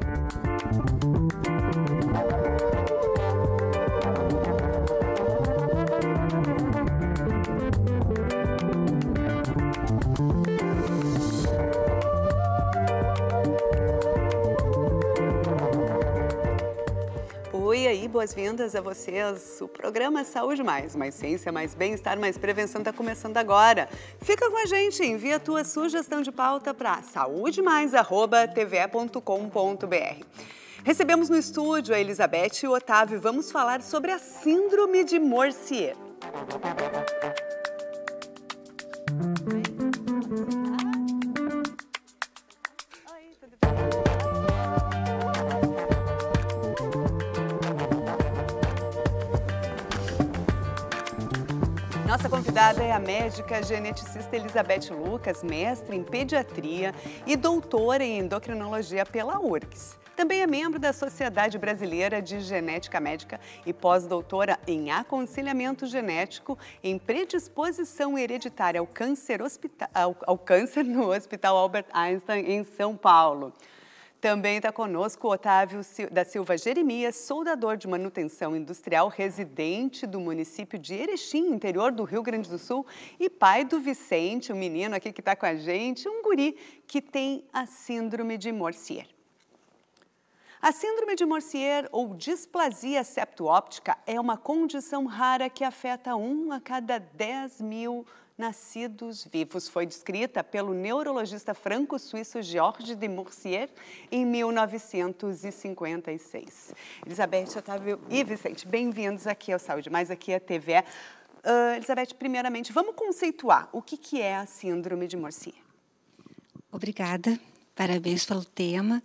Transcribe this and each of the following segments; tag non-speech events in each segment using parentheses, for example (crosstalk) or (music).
Thank you. boas-vindas a vocês. O programa Saúde Mais, mais ciência, mais bem-estar, mais prevenção está começando agora. Fica com a gente, envia a tua sugestão de pauta para saúdemais@tve.com.br. Recebemos no estúdio a Elizabeth e o Otávio. Vamos falar sobre a síndrome de Morcier. Música nossa convidada é a médica geneticista Elizabeth Lucas, mestre em pediatria e doutora em endocrinologia pela URGS. Também é membro da Sociedade Brasileira de Genética Médica e pós-doutora em aconselhamento genético em predisposição hereditária ao câncer, hospita... ao câncer no Hospital Albert Einstein, em São Paulo. Também está conosco Otávio da Silva Jeremias, soldador de manutenção industrial, residente do município de Erechim, interior do Rio Grande do Sul, e pai do Vicente, o um menino aqui que está com a gente, um guri que tem a síndrome de Morcier. A síndrome de Morcier ou displasia septoóptica é uma condição rara que afeta um a cada 10 mil pessoas nascidos vivos. Foi descrita pelo neurologista franco-suíço Georges de Mourcier em 1956. Elizabeth Otávio e Vicente, bem-vindos aqui ao Saúde Mais, aqui à é TV. Uh, ah, Elizabeth, primeiramente, vamos conceituar o que, que é a síndrome de Mourcier. Obrigada, parabéns pelo tema.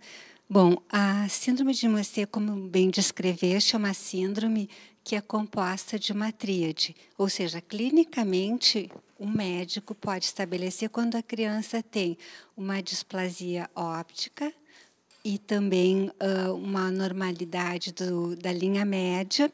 Bom, a síndrome de Mourcier, como bem descreveste, é uma síndrome que é composta de uma tríade, ou seja, clinicamente o médico pode estabelecer quando a criança tem uma displasia óptica e também uh, uma anormalidade do, da linha média.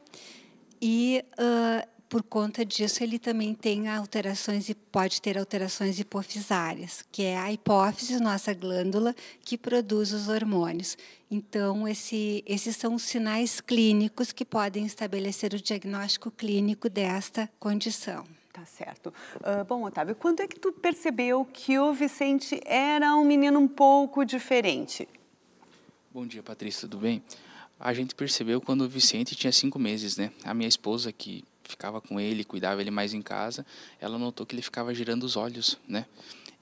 E, uh, por conta disso, ele também tem alterações e pode ter alterações hipofisárias, que é a hipófise, nossa glândula, que produz os hormônios. Então, esse, esses são os sinais clínicos que podem estabelecer o diagnóstico clínico desta condição. Tá certo. Uh, bom, Otávio, quando é que tu percebeu que o Vicente era um menino um pouco diferente? Bom dia, Patrícia, tudo bem? A gente percebeu quando o Vicente tinha cinco meses, né? A minha esposa, que ficava com ele, cuidava ele mais em casa, ela notou que ele ficava girando os olhos, né?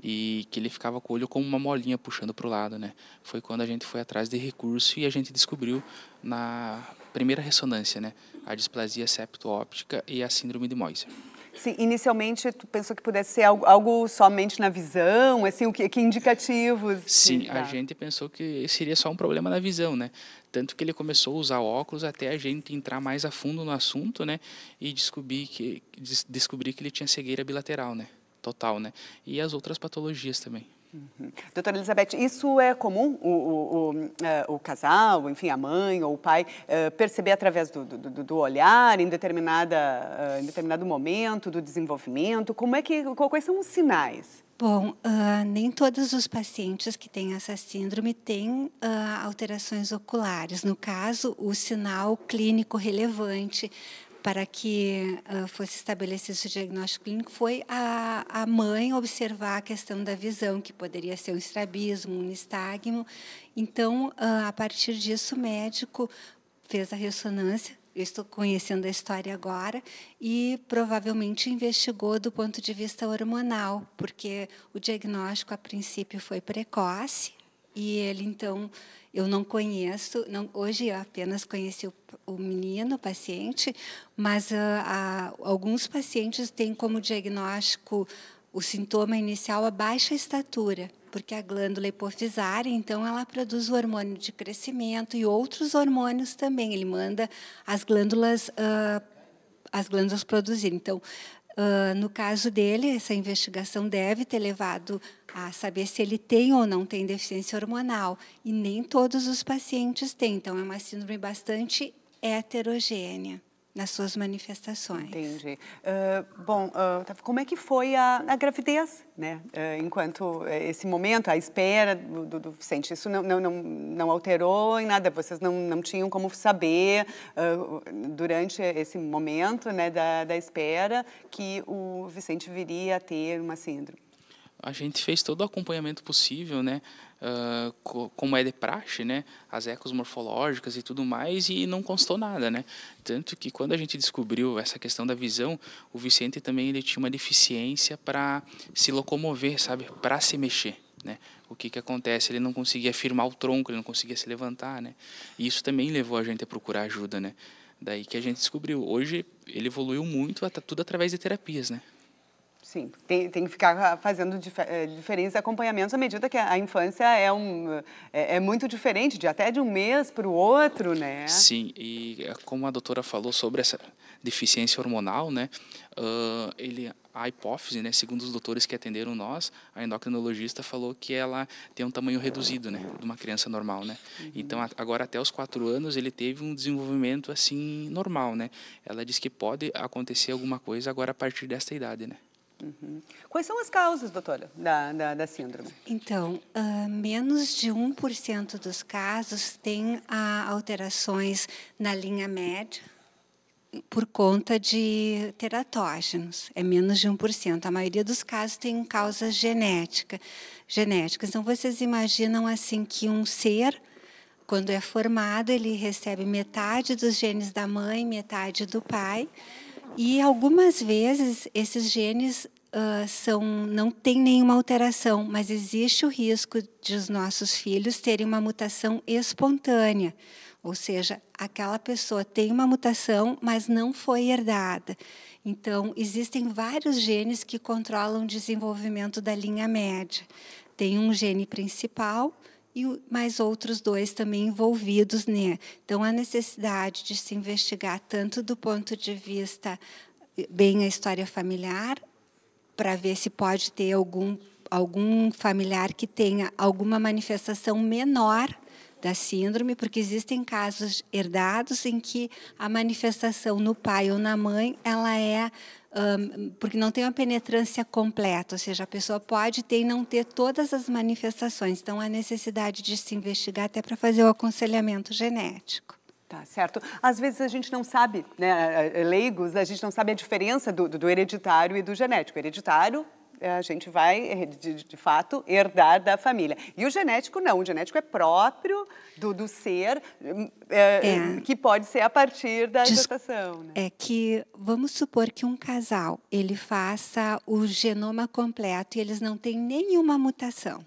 E que ele ficava com o olho como uma molinha puxando para o lado, né? Foi quando a gente foi atrás de recurso e a gente descobriu na primeira ressonância, né? A displasia septo-óptica e a síndrome de Moiser. Sim, inicialmente tu pensou que pudesse ser algo, algo somente na visão, assim, o que, que indicativos? Sim, tá. a gente pensou que seria só um problema na visão, né? Tanto que ele começou a usar óculos até a gente entrar mais a fundo no assunto, né? E descobrir que, des, que ele tinha cegueira bilateral, né? Total, né? E as outras patologias também. Uhum. Doutora Elizabeth, isso é comum o, o, o, é, o, casal, enfim, a mãe ou o pai é, perceber através do, do, do olhar em, determinada, é, em determinado momento do desenvolvimento? Como é que, quais são os sinais? Bom, uh, nem todos os pacientes que têm essa síndrome têm uh, alterações oculares. No caso, o sinal clínico relevante para que uh, fosse estabelecido o diagnóstico clínico foi a, a mãe observar a questão da visão, que poderia ser um estrabismo, um nistagmo. Então, uh, a partir disso, o médico fez a ressonância, eu estou conhecendo a história agora, e provavelmente investigou do ponto de vista hormonal, porque o diagnóstico, a princípio, foi precoce, e ele, então, eu não conheço, não, hoje eu apenas conheci o, o menino, o paciente, mas uh, a, alguns pacientes têm como diagnóstico o sintoma inicial a baixa estatura, porque a glândula hipofisária, então, ela produz o hormônio de crescimento e outros hormônios também. Ele manda as glândulas, uh, as glândulas produzirem. Então, Uh, no caso dele, essa investigação deve ter levado a saber se ele tem ou não tem deficiência hormonal. E nem todos os pacientes têm, então é uma síndrome bastante heterogênea nas suas manifestações. Entendi. Uh, bom, uh, como é que foi a, a gravidez, né? Uh, enquanto eh, esse momento, a espera do, do Vicente, isso não, não, não, não, alterou em nada? Vocês não, não tinham como saber durante esse momento né, da, da espera que o Vicente viria a ter uma síndrome? A gente fez todo o acompanhamento possível, né? como é de praxe, né, as ecos morfológicas e tudo mais, e não constou nada, né? Tanto que quando a gente descobriu essa questão da visão, o Vicente também ele tinha uma deficiência para se locomover, sabe, para se mexer. Né? O que, que acontece? Ele não conseguia firmar o tronco, ele não conseguia se levantar, né? E isso também levou a gente a procurar ajuda, né? Daí que a gente descobriu. Hoje ele evoluiu muito, tudo através de terapias, né? Sim, tem, tem que ficar ah, fazendo dif eh, diferentes acompanhamentos à medida que a infância é, um, é, é muito diferente, de até de um mês para o outro, né? Sim, e eh, como a doutora falou sobre essa deficiência hormonal, né? Uh, ele, a hipófise, né, segundo os doutores que atenderam nós, a endocrinologista falou que ela tem um tamanho reduzido, né, de uma criança normal, né. Uhum. Então a, agora até os quatro anos ele teve um desenvolvimento assim normal, né. Ela diz que pode acontecer alguma coisa agora a partir desta idade, né. Uhum. Quais são as causas, doutora, da, da, da síndrome? Então, uh, menos de 1% dos casos tem uh, alterações na linha média por conta de teratógenos. É menos de 1%. A maioria dos casos tem causa genética. genética. Então, vocês imaginam assim que um ser quando é formado, ele recebe metade dos genes da mãe, metade do pai. E algumas vezes esses genes uh, são, não têm nenhuma alteração, mas existe o risco de os nossos filhos terem uma mutação espontânea, ou seja, aquela pessoa tem uma mutação, mas não foi herdada. Então, existem vários genes que controlam o desenvolvimento da linha média. Tem um gene principal, e mais outros dois também envolvidos. Né? Então, a necessidade de se investigar tanto do ponto de vista eh, bem a história familiar, para ver se pode ter algum, algum familiar que tenha alguma manifestação menor da síndrome, porque existem casos herdados em que a manifestação no pai ou na mãe ela é porque não tem uma penetrância completa, ou seja, a pessoa pode ter e não ter todas as manifestações. Então, há necessidade de se investigar até para fazer o aconselhamento genético. Tá certo. Às vezes a gente não sabe, né, leigos, a gente não sabe a diferença do, do hereditário e do genético. Hereditário é, a gente vai, eh, de, de, fato, herdar da família. E o genético não, o genético é próprio do, do ser, hum, é, é. que pode ser a partir da gestação. Né? É que, vamos supor que um casal, ele faça o genoma completo e eles não têm nenhuma mutação.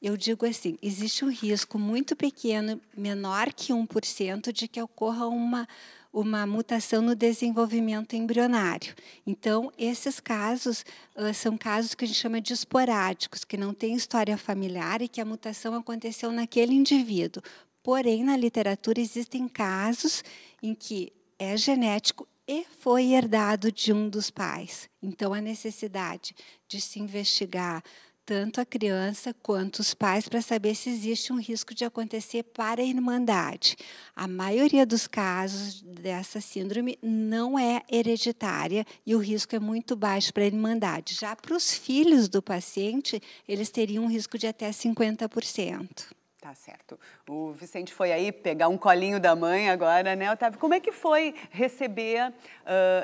Eu digo assim, existe um risco muito pequeno, menor que 1%, de que ocorra uma uma mutação no desenvolvimento embrionário. Então, esses casos uh, são casos que a gente chama de esporádicos, que não tem história familiar e que a mutação aconteceu naquele indivíduo. Porém, na literatura existem casos em que é genético e foi herdado de um dos pais. Então, a necessidade de se investigar tanto a criança quanto os pais para saber se existe um risco de acontecer para a irmandade. A maioria dos casos dessa síndrome não é hereditária e o risco é muito baixo para a irmandade. Já para os filhos do paciente, eles teriam um risco de até 50%. Tá certo. O Vicente foi aí pegar um colinho da mãe agora, né, Otávio? Como é que foi receber uh,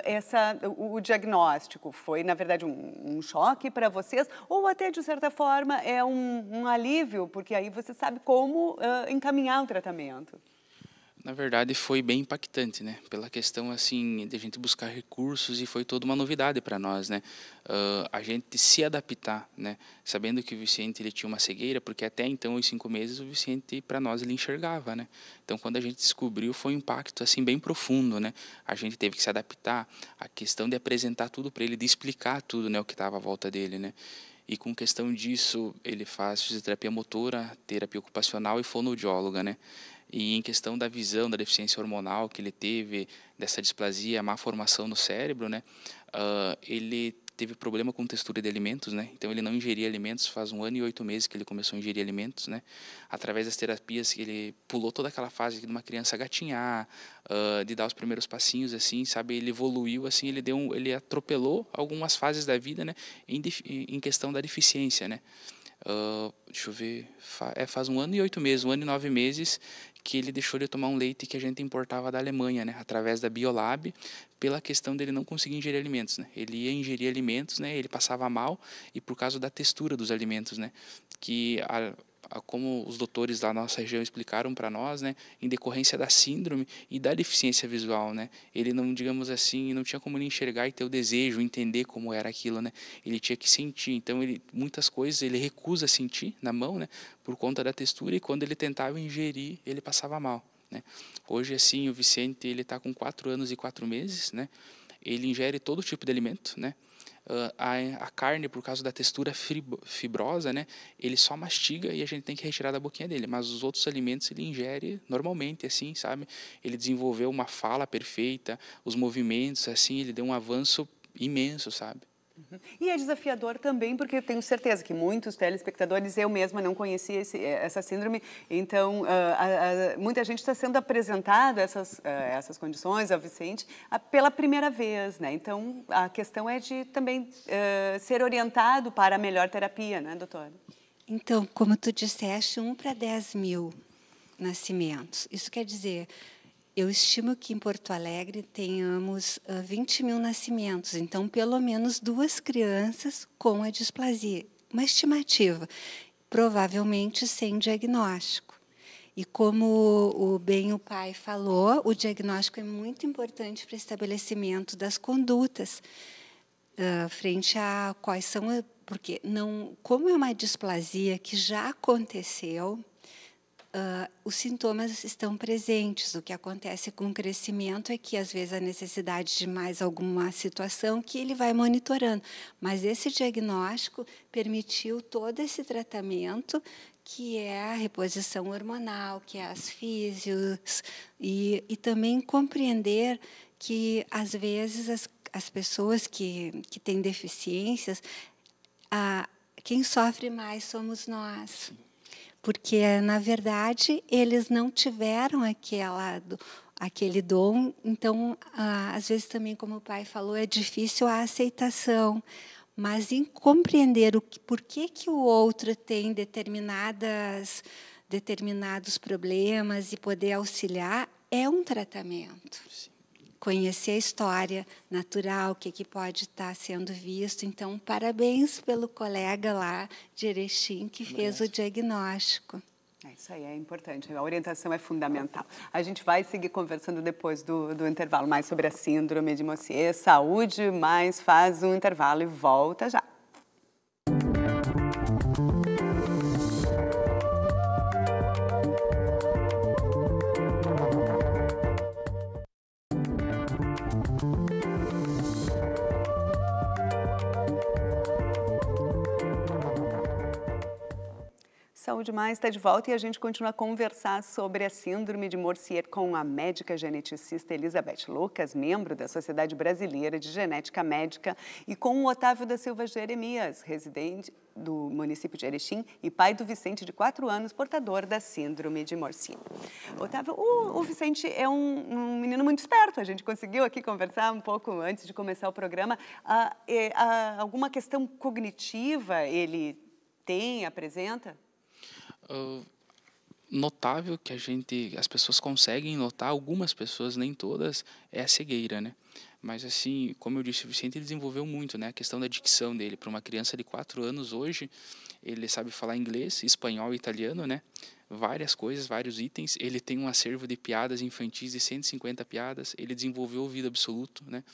essa, o, o, diagnóstico? Foi, na verdade, um, um choque para vocês? Ou até, de certa forma, é um, um alívio, porque aí você sabe como uh, encaminhar o tratamento? na verdade foi bem impactante né pela questão assim de a gente buscar recursos e foi toda uma novidade para nós né uh, a gente se adaptar né sabendo que o Vicente ele tinha uma cegueira porque até então os cinco meses o Vicente para nós ele enxergava né então quando a gente descobriu foi um impacto assim bem profundo né a gente teve que se adaptar a questão de apresentar tudo para ele de explicar tudo né o que estava à volta dele né e com questão disso ele faz fisioterapia motora terapia ocupacional e fonoaudióloga né e em questão da visão, da deficiência hormonal que ele teve, dessa displasia, má formação no cérebro, né? Uh, ele teve problema com textura de alimentos, né? Então ele não ingeria alimentos faz um ano e oito meses que ele começou a ingerir alimentos, né? Através das terapias ele pulou toda aquela fase de uma criança gatinhar, uh, de dar os primeiros passinhos, assim, sabe? Ele evoluiu, assim, ele deu, um, ele atropelou algumas fases da vida, né? Em, em questão da deficiência, né? Uh, deixa eu ver, é faz um ano e oito meses, um ano e nove meses que ele deixou de tomar um leite que a gente importava da Alemanha, né, através da Biolab, pela questão dele não conseguir ingerir alimentos, né? Ele ia ingerir alimentos, né, ele passava mal e por causa da textura dos alimentos, né, que a, como os doutores da nossa região explicaram para nós, né, em decorrência da síndrome e da deficiência visual, né? Ele não, digamos assim, não tinha como ele enxergar e ter o desejo, entender como era aquilo, né? Ele tinha que sentir. Então ele muitas coisas ele recusa sentir na mão, né, por conta da textura e quando ele tentava ingerir, ele passava mal, né? Hoje assim, o Vicente, ele está com 4 anos e 4 meses, né? Ele ingere todo tipo de alimento, né? Ah, a, a carne, por causa da textura fibrosa, né, ele só mastiga e a gente tem que retirar da boquinha dele. Mas os outros alimentos ele ingere normalmente, assim, sabe? Ele desenvolveu uma fala perfeita, os movimentos, assim, ele deu um avanço imenso, sabe? Uhum. E é desafiador também, porque tenho certeza que muitos telespectadores, eu mesma não conhecia esse, eh, essa síndrome, então uh, a, a, muita gente está sendo apresentada essas, uh, essas condições, a Vicente, ah, pela primeira vez, né? Então a questão é de também uh, ser orientado para a melhor terapia, né, doutora? Então, como tu disseste, 1 para 10 mil nascimentos. Isso quer dizer, eu estimo que em Porto Alegre tenhamos uh, ah, 20 mil nascimentos, então pelo menos duas crianças com a displasia, uma estimativa, provavelmente sem diagnóstico. E como o, bem o pai falou, o diagnóstico é muito importante para o estabelecimento das condutas uh, frente a quais são, porque não, como é uma displasia que já aconteceu, Uh, os sintomas estão presentes. O que acontece com o crescimento é que, às vezes, há necessidade de mais alguma situação que ele vai monitorando. Mas esse diagnóstico permitiu todo esse tratamento, que é a reposição hormonal, que é as físios, e, e também compreender que, às vezes, as, as pessoas que, que têm deficiências, a, quem sofre mais somos nós. Sim porque na verdade eles não tiveram aquela aquele dom, então às vezes também como o pai falou é difícil a aceitação, mas em compreender o que, por que que o outro tem determinadas determinados problemas e poder auxiliar é um tratamento. Sim conhecer a história natural, o que, que pode estar sendo visto. Então, parabéns pelo colega lá de Erechim que fez o diagnóstico. É isso aí, é importante. A orientação é fundamental. A gente vai seguir conversando depois do, do intervalo mais sobre a síndrome de Mossier, saúde, mas faz um intervalo e volta já. Saúde Mais está de volta e a gente continua a conversar sobre a síndrome de Morcier com a médica geneticista Elizabeth Lucas, membro da Sociedade Brasileira de Genética Médica, e com o Otávio da Silva Jeremias, residente do município de Erechim e pai do Vicente, de 4 anos, portador da síndrome de Morcier. Otávio, o, o Vicente é um, um, menino muito esperto, a gente conseguiu aqui conversar um pouco antes de começar o programa. Ah, é, ah, alguma questão cognitiva ele tem, apresenta? Ah, notável que a gente, as pessoas conseguem notar, algumas pessoas, nem todas, é a cegueira, né? Mas assim, como eu disse, o Vicente desenvolveu muito, né? A questão da dicção dele para uma criança de 4 anos hoje, ele sabe falar inglês, espanhol, italiano, né? Várias coisas, vários itens. Ele tem um acervo de piadas infantis de 150 piadas. Ele desenvolveu o ouvido absoluto, né?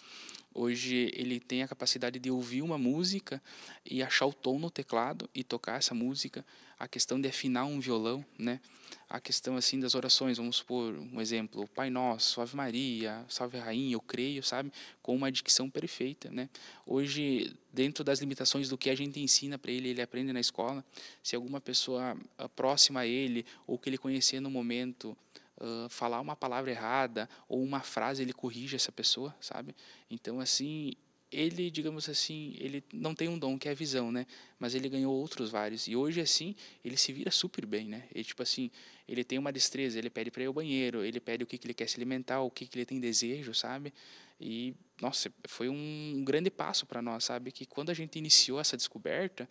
Hoje ele tem a capacidade de ouvir uma música e achar o tom no teclado e tocar essa música a questão de afinar um violão, né? A questão assim das orações, vamos supor um exemplo, o Pai Nosso, Ave Maria, Salve Rainha, eu creio, sabe? Com uma dicção perfeita, né? Hoje, dentro das limitações do que a gente ensina para ele, ele aprende na escola. Se alguma pessoa ah, próxima a ele ou que ele conhecer no momento Uh, falar uma palavra errada ou uma frase, ele corrige essa pessoa, sabe? Então, assim, ele, digamos assim, ele não tem um dom que é a visão, né? Mas ele ganhou outros vários e hoje assim, ele se vira super bem, né? Ele tipo assim, ele tem uma destreza, ele pede para ir ao banheiro, ele pede o que que ele quer se alimentar, o que que ele tem desejo, sabe? E nossa, foi um grande passo para nós, sabe? Que quando a gente iniciou essa descoberta,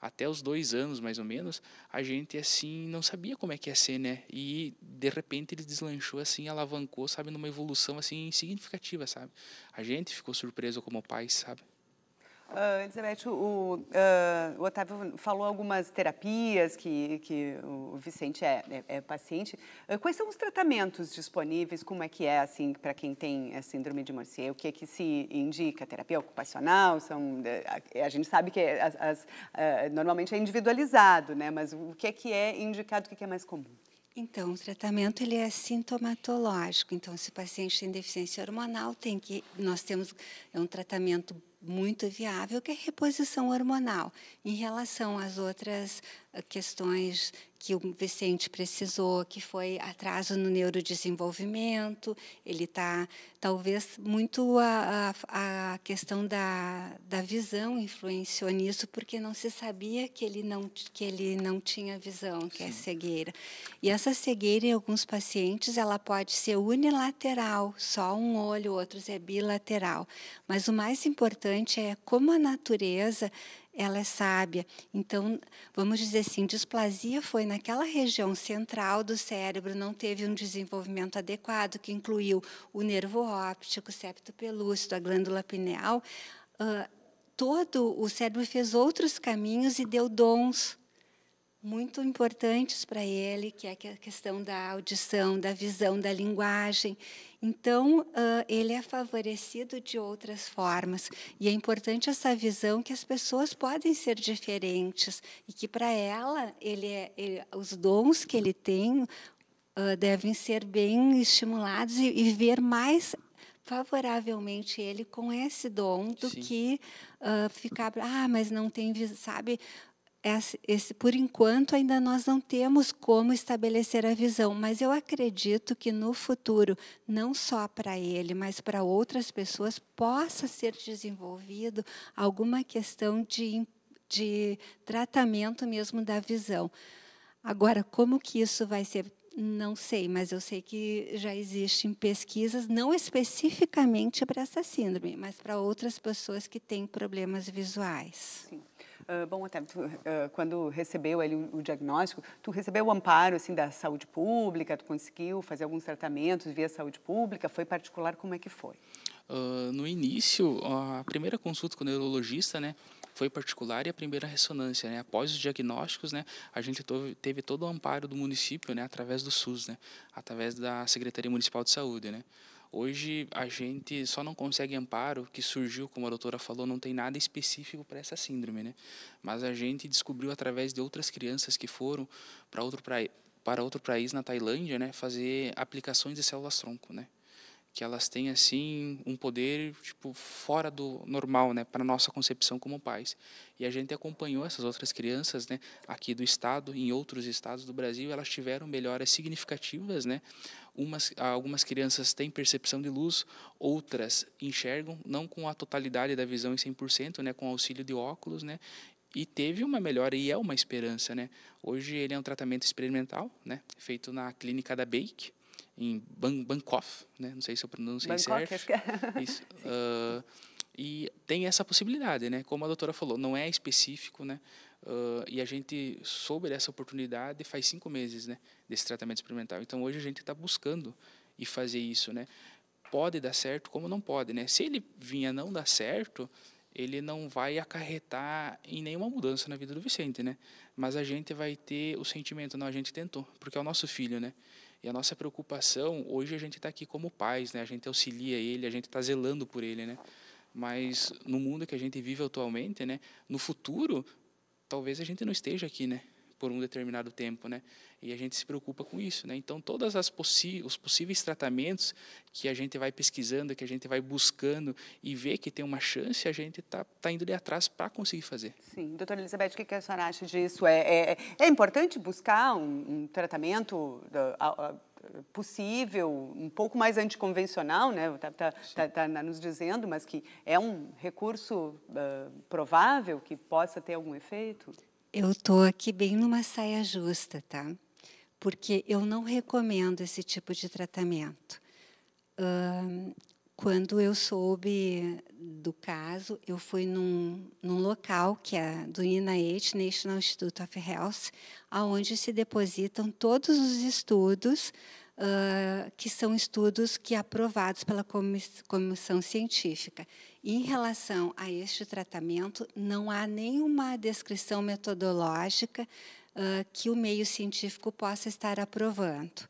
até os dois anos mais ou menos, a gente assim não sabia como é que ia ser, né? E de repente ele deslanchou assim, alavancou, sabe, numa evolução assim significativa, sabe? A gente ficou surpreso como pai, sabe? Uh, Elizabeth, o, uh, o, Otávio falou algumas terapias que, que o Vicente é, é, é paciente. Uh, quais são os tratamentos disponíveis? Como é que é, assim, para quem tem a eh, síndrome de Morcier? O que é que se indica? Terapia ocupacional? São, a, a gente sabe que as, as, normalmente é individualizado, né? Mas o que é que é indicado? O é que é mais comum? Então, o tratamento ele é sintomatológico. Então, se o paciente tem deficiência hormonal, tem que nós temos é um tratamento muito viável, que é a reposição hormonal. Em relação às outras ah, questões que o Vicente precisou, que foi atraso no neurodesenvolvimento, ele está, talvez, muito a, a, a questão da, da visão influenciou nisso, porque não se sabia que ele não, que ele não tinha visão, que é Sim. é cegueira. E essa cegueira, em alguns pacientes, ela pode ser unilateral, só um olho, outros é bilateral. Mas o mais importante importante é como a natureza ela é sábia. Então, vamos dizer assim, displasia foi naquela região central do cérebro, não teve um desenvolvimento adequado, que incluiu o nervo óptico, o septo pelúcido, a glândula pineal. Uh, todo o cérebro fez outros caminhos e deu dons muito importantes para ele, que é a questão da audição, da visão, da linguagem. Então, ele é favorecido de outras formas. E é importante essa visão que as pessoas podem ser diferentes e que, para ela, ele, é, ele os dons que ele tem devem ser bem estimulados e, e ver mais favoravelmente ele com esse dom do Sim. que uh, ficar ah mas não tem sabe é esse, por enquanto ainda nós não temos como estabelecer a visão, mas eu acredito que no futuro, não só para ele, mas para outras pessoas, possa ser desenvolvido alguma questão de, de tratamento mesmo da visão. Agora, como que isso vai ser não sei, mas eu sei que já existem pesquisas, não especificamente para essa síndrome, mas para outras pessoas que têm problemas visuais. Sim. Ah, bom, até tu, uh, quando recebeu ali o, diagnóstico, tu recebeu o amparo assim da saúde pública, tu conseguiu fazer alguns tratamentos via saúde pública, foi particular, como é que foi? Uh, no início, a primeira consulta com o neurologista, né, foi particular e a primeira ressonância, né? Após os diagnósticos, né, a gente teve todo o amparo do município, né, através do SUS, né, através da Secretaria Municipal de Saúde, né. Hoje a gente só não consegue amparo, que surgiu, como a doutora falou, não tem nada específico para essa síndrome, né? Mas a gente descobriu através de outras crianças que foram para outro, pra... outro país na Tailândia, né, fazer aplicações de células tronco, né? que elas têm assim um poder tipo fora do normal, né, para nossa concepção como pais. E a gente acompanhou essas outras crianças, né, aqui do estado, em outros estados do Brasil, elas tiveram melhoras significativas, né? Umas, algumas crianças têm percepção de luz, outras enxergam não com a totalidade da visão em 100%, né, com auxílio de óculos, né? e teve uma melhora e é uma esperança, né? Hoje ele é um tratamento experimental, né? Feito na clínica da Bake, em Bangkok, né? Não sei se eu pronunciei Bangkok. certo. É. (laughs) Isso. Uh, e tem essa possibilidade, né? Como a doutora falou, não é específico, né? Uh, e a gente soube dessa oportunidade faz cinco meses, né? Desse tratamento experimental. Então hoje a gente está buscando e fazer isso, né? Pode dar certo, como não pode, né? Se ele vinha não dar certo, ele não vai acarretar em nenhuma mudança na vida do Vicente, né? Mas a gente vai ter o sentimento, não, a gente tentou, porque é o nosso filho, né? E a nossa preocupação, hoje a gente está aqui como pais, né? a gente auxilia ele, a gente está zelando por ele. Né? Mas no mundo que a gente vive atualmente, né? no futuro, talvez a gente não esteja aqui. Né? por um determinado tempo, né? E a gente se preocupa com isso, né? Então, todas as possi os possíveis tratamentos que a gente vai pesquisando, que a gente vai buscando e vê que tem uma chance, a gente está tá indo de atrás para conseguir fazer. Sim, doutora Elizabeth, o que, a senhora acha disso? É, é, é importante buscar um, um tratamento da, a, a possível, um pouco mais anticonvencional, né? Está tá, tá, tá, tá nos dizendo, mas que é um recurso uh, provável que possa ter algum efeito? Eu estou aqui bem numa saia justa, tá? Porque eu não recomendo esse tipo de tratamento. quando eu soube do caso, eu fui num, num local que é do INAIT, National Institute of Health, aonde se depositam todos os estudos uh, que são estudos que aprovados pela comissão científica. Em relação a este tratamento, não há nenhuma descrição metodológica uh, que o meio científico possa estar aprovando.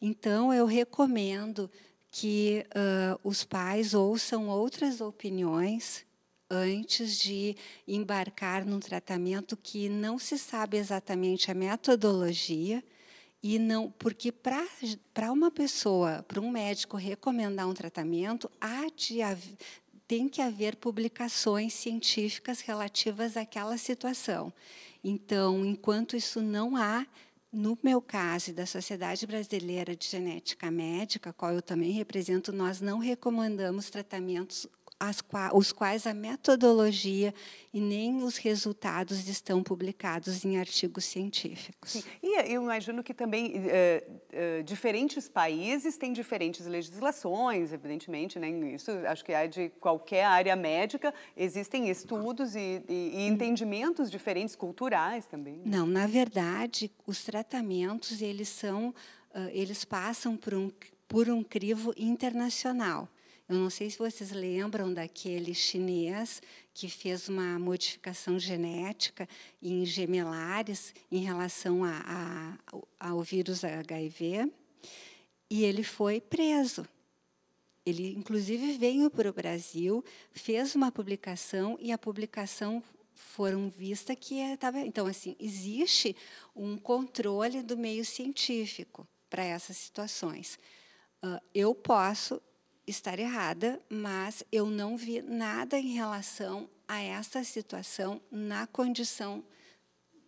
Então, eu recomendo que uh, os pais ouçam outras opiniões antes de embarcar num tratamento que não se sabe exatamente a metodologia e não, porque para uma pessoa, para um médico recomendar um tratamento, há de tem que haver publicações científicas relativas àquela situação. Então, enquanto isso não há, no meu caso e da Sociedade Brasileira de Genética Médica, qual eu também represento, nós não recomendamos tratamentos os quais a metodologia e nem os resultados estão publicados em artigos científicos. Sim. E eu imagino que também é, é, diferentes países têm diferentes legislações, evidentemente, né? Isso acho que é de qualquer área médica existem estudos e, e, e uhum. entendimentos diferentes culturais também. Né? Não, na verdade, os tratamentos eles são, eles passam por um por um crivo internacional. Eu não sei se vocês lembram daquele chinês que fez uma modificação genética em gemelares em relação a, a, ao vírus HIV, e ele foi preso. Ele, inclusive, veio para o Brasil, fez uma publicação e a publicação foram vista que estava. É, então, assim, existe um controle do meio científico para essas situações. Ah, eu posso estar errada, mas eu não vi nada em relação a essa situação na condição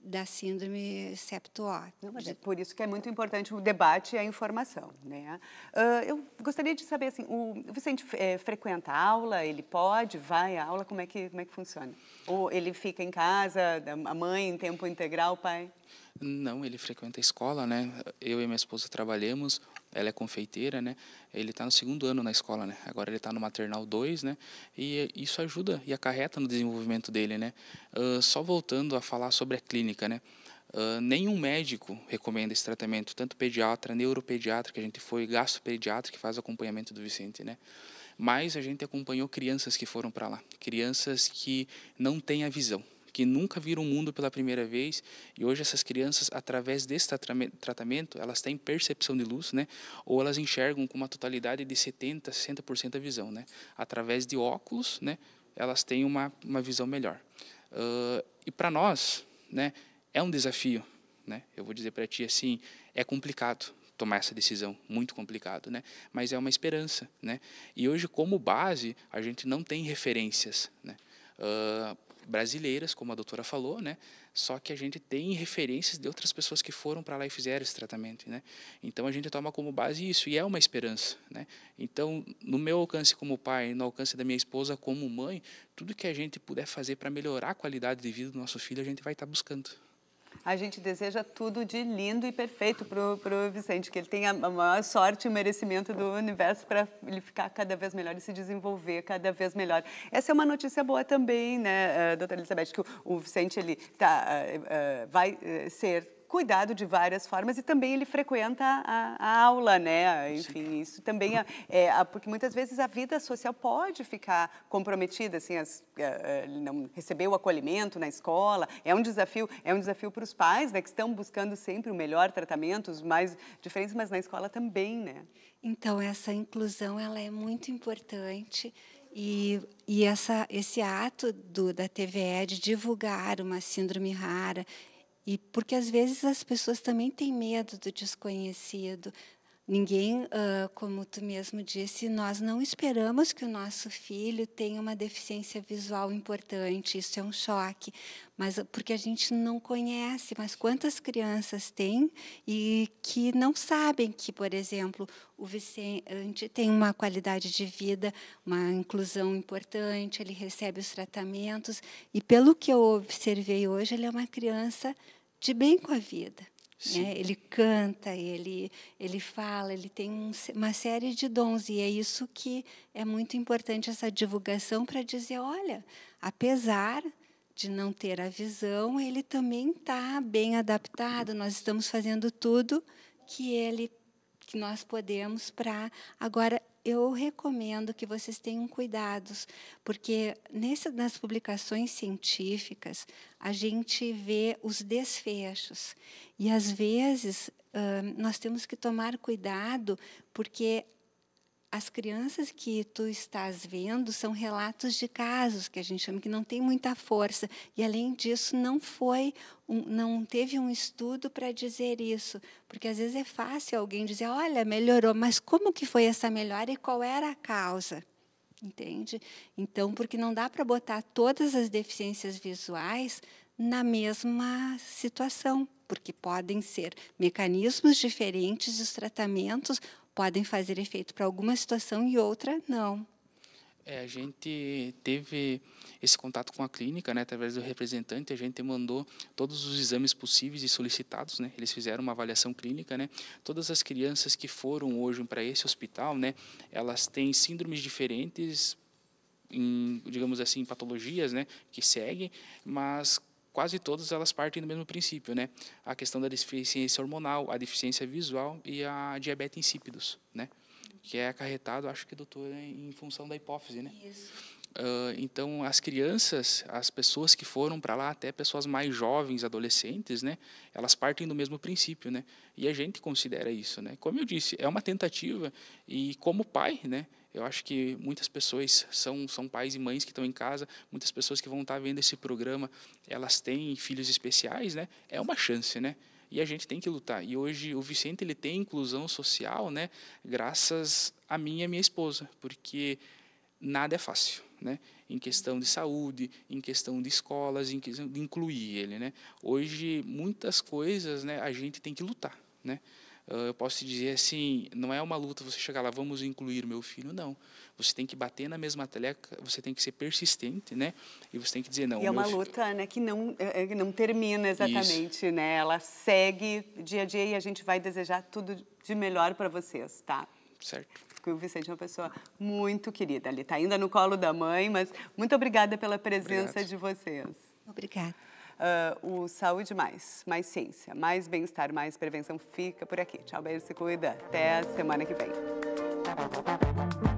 da síndrome septo-ótica. É por isso que é muito importante o debate e a informação, né? Uh, eu gostaria de saber, assim, o Vicente é, frequenta a aula, ele pode, vai à aula, como é, que, como é que funciona? Ou ele fica em casa, a mãe em tempo integral, o pai? Não, ele frequenta a escola, né? Eu e minha esposa trabalhamos, ela é confeiteira, né? Ele está no segundo ano na escola, né? Agora ele está no maternal 2, né? E isso ajuda e acarreta no desenvolvimento dele, né? Uh, só voltando a falar sobre a clínica, né? Uh, nenhum médico recomenda esse tratamento, tanto pediatra, neuropediatra, que a gente foi, gastropediatra, que faz acompanhamento do Vicente, né? Mas a gente acompanhou crianças que foram para lá, crianças que não têm a visão que nunca viram o mundo pela primeira vez. E hoje essas crianças, através desse tratamento, elas têm percepção de luz, né? Ou elas enxergam com uma totalidade de 70, 60% da visão, né? Através de óculos, né? Elas têm uma, uma visão melhor. Uh, e para nós, né? É um desafio, né? Eu vou dizer para ti assim, é complicado, tomar essa decisão, muito complicado, né? Mas é uma esperança, né? E hoje, como base, a gente não tem referências, né? Uh, brasileiras, como a doutora falou, né? Só que a gente tem referências de outras pessoas que foram para lá e fizeram esse tratamento, né? Então a gente toma como base isso e é uma esperança, né? Então, no meu alcance como pai, no alcance da minha esposa como mãe, tudo que a gente puder fazer para melhorar a qualidade de vida do nosso filho, a gente vai estar tá buscando. A gente deseja tudo de lindo e perfeito pro, pro Vicente, que ele tenha a maior sorte e merecimento do universo para ele ficar cada vez melhor e se desenvolver cada vez melhor. Essa é uma notícia boa também, né, eh, doutora Elizabeth, que o, o Vicente ele tá, uh, uh, vai ser cuidado de várias formas e também ele frequenta a, a aula, né? Enfim, isso também é, é, porque muitas vezes a vida social pode ficar comprometida, assim, as, é, é não receber o acolhimento na escola é um desafio, é um desafio para os pais, né? Que estão buscando sempre o melhor tratamento, os mais diferentes, mas na escola também, né? Então essa inclusão ela é muito importante. E, e essa, esse ato do, da TVE de divulgar uma síndrome rara e porque às vezes as pessoas também têm medo do desconhecido, Ninguém, como tu mesmo disse, nós não esperamos que o nosso filho tenha uma deficiência visual importante, isso é um choque, mas ah, porque a gente não conhece, mas quantas crianças têm e que não sabem que, por exemplo, o Vicente tem uma qualidade de vida, uma inclusão importante, ele recebe os tratamentos e pelo que eu observei hoje, ele é uma criança de bem com a vida né? Ele canta, ele, ele fala, ele tem um, uma série de dons. E é isso que é muito importante, essa divulgação, para dizer: olha, apesar de não ter a visão, ele também está bem adaptado, nós estamos fazendo tudo que ele que nós podemos para agora eu recomendo que vocês tenham cuidados, porque nessa, nas publicações científicas a gente vê os desfechos. E às vezes nós temos que tomar cuidado, porque as crianças que tu estás vendo são relatos de casos que a gente chama que não tem muita força e além disso não foi um, não teve um estudo para dizer isso porque às vezes é fácil alguém dizer olha melhorou mas como que foi essa melhora e qual era a causa entende então porque não dá para botar todas as deficiências visuais na mesma situação porque podem ser mecanismos diferentes os tratamentos podem fazer efeito para alguma situação e outra não. É, a gente teve esse contato com a clínica, né, através do representante, a gente mandou todos os exames possíveis e solicitados, né, eles fizeram uma avaliação clínica, né, todas as crianças que foram hoje para esse hospital, né, elas têm síndromes diferentes, em, digamos assim, patologias, né, que seguem, mas quase todas elas partem do mesmo princípio, né? A questão da deficiência hormonal, a deficiência visual e a diabetes insípidos, né? Que é acarretado, acho que, doutor, em função da hipófise, né? Isso. Uh, então, as crianças, as pessoas que foram para lá, até pessoas mais jovens, adolescentes, né, elas partem do mesmo princípio, né? E a gente considera isso, né? Como eu disse, é uma tentativa e como pai, né, eu acho que muitas pessoas são, são pais e mães que estão em casa, muitas pessoas que vão estar vendo esse programa, elas têm filhos especiais, né? É uma chance, né? E a gente tem que lutar. E hoje o Vicente ele tem inclusão social, né? Graças a mim e a minha esposa, porque nada é fácil, né? Em questão de saúde, em questão de escolas, em questão de incluir ele, né? Hoje muitas coisas, né? A gente tem que lutar, né? Ah, eu posso te dizer assim, não é uma luta você chegar lá, vamos incluir o meu filho, não. Você tem que bater na mesma tecla, você tem que ser persistente, né? E você tem que dizer não. E é uma luta, né, que não é, é, que não termina exatamente, Isso. né? Ela segue dia a dia e a gente vai desejar tudo de melhor para vocês, tá? Certo Ficou o Vicente é uma pessoa muito querida. Ele está ainda no colo da mãe, mas muito obrigada pela presença Obrigado. de vocês. Obrigada uh, o Saúde Mais, mais ciência, mais bem-estar, mais prevenção fica por aqui. Tchau, beijo, se cuida. Até a semana que vem.